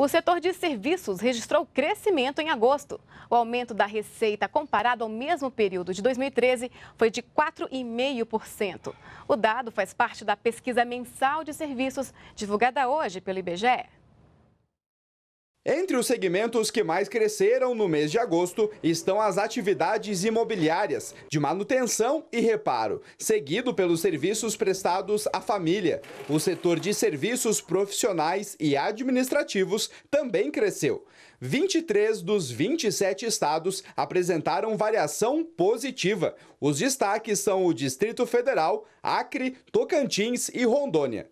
O setor de serviços registrou crescimento em agosto. O aumento da receita comparado ao mesmo período de 2013 foi de 4,5%. O dado faz parte da pesquisa mensal de serviços divulgada hoje pelo IBGE. Entre os segmentos que mais cresceram no mês de agosto estão as atividades imobiliárias, de manutenção e reparo, seguido pelos serviços prestados à família. O setor de serviços profissionais e administrativos também cresceu. 23 dos 27 estados apresentaram variação positiva. Os destaques são o Distrito Federal, Acre, Tocantins e Rondônia.